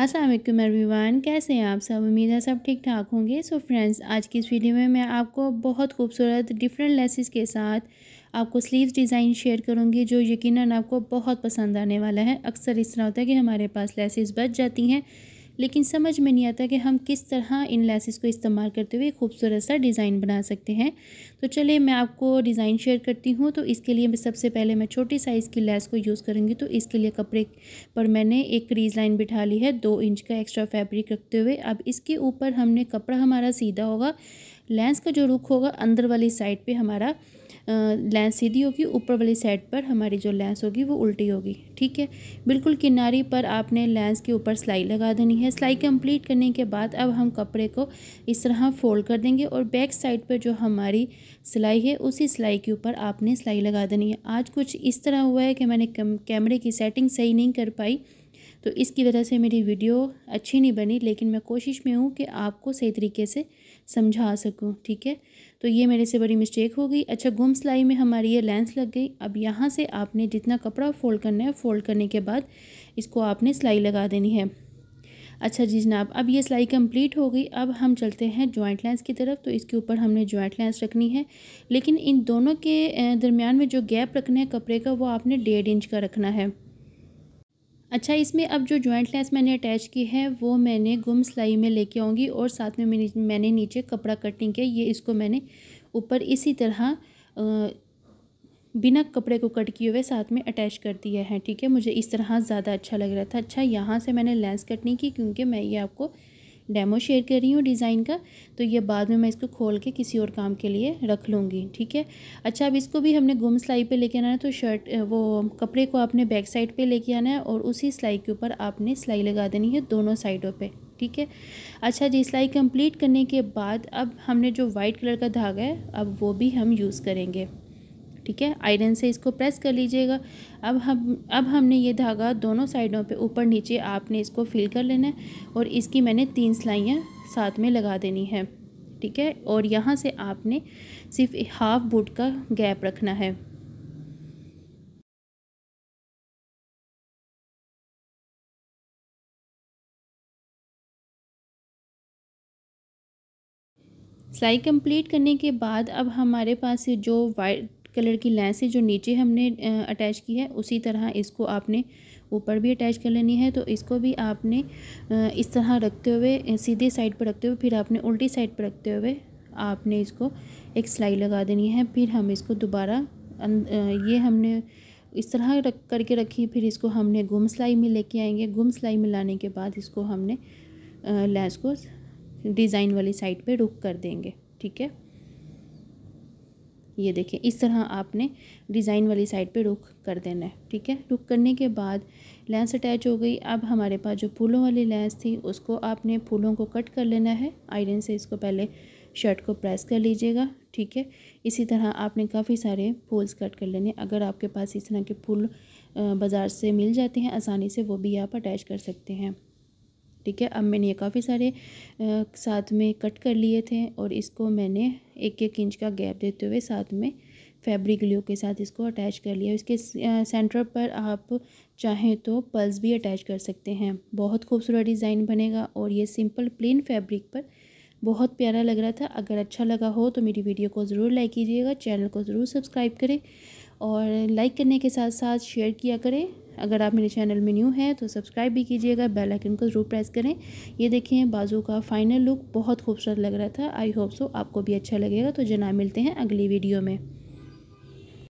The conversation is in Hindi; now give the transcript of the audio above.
असलम एवरीवान कैसे हैं आप सब उम्मीद है सब ठीक ठाक होंगे सो फ्रेंड्स आज की इस वीडियो में मैं आपको बहुत खूबसूरत डिफरेंट लेसेस के साथ आपको स्लीव्स डिज़ाइन शेयर करूंगी जो यकीनन आपको बहुत पसंद आने वाला है अक्सर इस तरह होता है कि हमारे पास लेसेस बच जाती हैं लेकिन समझ में नहीं आता कि हम किस तरह इन लेसेस को इस्तेमाल करते हुए खूबसूरत सा डिज़ाइन बना सकते हैं तो चलिए मैं आपको डिज़ाइन शेयर करती हूँ तो इसके लिए मैं सबसे पहले मैं छोटी साइज़ की लेस को यूज़ करूँगी तो इसके लिए कपड़े पर मैंने एक क्रीज लाइन बिठा ली है दो इंच का एक्स्ट्रा फैब्रिक रखते हुए अब इसके ऊपर हमने कपड़ा हमारा सीधा होगा लेंस का जो रुख होगा अंदर वाली साइड पे हमारा लेंस सीधी होगी ऊपर वाली साइड पर हमारी जो लेंस होगी वो उल्टी होगी ठीक है बिल्कुल किनारी पर आपने लेंस के ऊपर सिलाई लगा देनी है सिलाई कंप्लीट करने के बाद अब हम कपड़े को इस तरह फोल्ड कर देंगे और बैक साइड पर जो हमारी सिलाई है उसी सिलाई के ऊपर आपने सिलाई लगा देनी है आज कुछ इस तरह हुआ है कि मैंने कैमरे की सेटिंग सही नहीं कर पाई तो इसकी वजह से मेरी वीडियो अच्छी नहीं बनी लेकिन मैं कोशिश में हूँ कि आपको सही तरीके से समझा सकूँ ठीक है तो ये मेरे से बड़ी मिस्टेक हो गई अच्छा गुम सिलाई में हमारी ये लेंस लग गई अब यहाँ से आपने जितना कपड़ा फ़ोल्ड करना है फ़ोल्ड करने के बाद इसको आपने सिलाई लगा देनी है अच्छा जी जनाब अब ये सिलाई कंप्लीट हो गई अब हम चलते हैं जॉइंट लेंस की तरफ तो इसके ऊपर हमने जॉइंट लेंस रखनी है लेकिन इन दोनों के दरमियान में जो गैप रखना है कपड़े का वो आपने डेढ़ इंच का रखना है अच्छा इसमें अब जो जॉइंट लेस मैंने अटैच की है वो मैंने गुम सिलाई में लेके आऊँगी और साथ में मैंने नीचे कपड़ा कटिंग किया ये इसको मैंने ऊपर इसी तरह बिना कपड़े को कट किए हुए साथ में अटैच कर दिया है ठीक है मुझे इस तरह ज़्यादा अच्छा लग रहा था अच्छा यहाँ से मैंने लेंस कटनी की क्योंकि मैं ये आपको डेमो शेयर कर रही हूँ डिज़ाइन का तो ये बाद में मैं इसको खोल के किसी और काम के लिए रख लूँगी ठीक है अच्छा अब इसको भी हमने गुम सिलाई पे लेके आना है तो शर्ट वो कपड़े को आपने बैक साइड पे लेके आना है और उसी सिलाई के ऊपर आपने सिलाई लगा देनी है दोनों साइडों पर ठीक है अच्छा जी सिलाई कंप्लीट करने के बाद अब हमने जो वाइट कलर का धागा है अब वो भी हम यूज़ करेंगे ठीक है आयरन से इसको प्रेस कर लीजिएगा अब हम अब हमने ये धागा दोनों साइडों पे ऊपर नीचे आपने इसको फिल कर लेना है और इसकी मैंने तीन सिलाइयाँ साथ में लगा देनी है ठीक है और यहाँ से आपने सिर्फ हाफ बूट का गैप रखना है सिलाई कंप्लीट करने के बाद अब हमारे पास जो वाइट कलर की है जो नीचे हमने अटैच की है उसी तरह इसको आपने ऊपर भी अटैच कर लेनी है तो इसको भी आपने इस तरह रखते हुए सीधे साइड पर रखते हुए फिर आपने उल्टी साइड पर रखते हुए आपने इसको एक सिलाई लगा देनी है फिर हम इसको दोबारा अं, ये हमने इस तरह रख करके रखी फिर इसको हमने गुम सिलाई में लेके आएंगे गुम सिलाई में लाने के बाद इसको हमने लैस को डिज़ाइन वाली साइड पे रुक कर देंगे ठीक है ये देखें इस तरह आपने डिज़ाइन वाली साइड पे रुख कर देना है ठीक है रुख करने के बाद लेंस अटैच हो गई अब हमारे पास जो फूलों वाली लेंस थी उसको आपने फूलों को कट कर लेना है आयरन से इसको पहले शर्ट को प्रेस कर लीजिएगा ठीक है इसी तरह आपने काफ़ी सारे फूल्स कट कर लेने अगर आपके पास इस तरह के फूल बाज़ार से मिल जाते हैं आसानी से वो भी आप अटैच कर सकते हैं ठीक है अब मैंने ये काफ़ी सारे आ, साथ में कट कर लिए थे और इसको मैंने एक एक इंच का गैप देते हुए साथ में फैब्रिक ग्लू के साथ इसको अटैच कर लिया इसके सेंटर पर आप चाहें तो पल्स भी अटैच कर सकते हैं बहुत खूबसूरत डिज़ाइन बनेगा और ये सिंपल प्लेन फैब्रिक पर बहुत प्यारा लग रहा था अगर अच्छा लगा हो तो मेरी वीडियो को ज़रूर लाइक कीजिएगा चैनल को ज़रूर सब्सक्राइब करें और लाइक करने के साथ साथ शेयर किया करें अगर आप मेरे चैनल में न्यू हैं तो सब्सक्राइब भी कीजिएगा बेल आइकन को ज़रूर प्रेस करें ये देखें बाजू का फाइनल लुक बहुत खूबसूरत लग रहा था आई होप सो आपको भी अच्छा लगेगा तो जना मिलते हैं अगली वीडियो में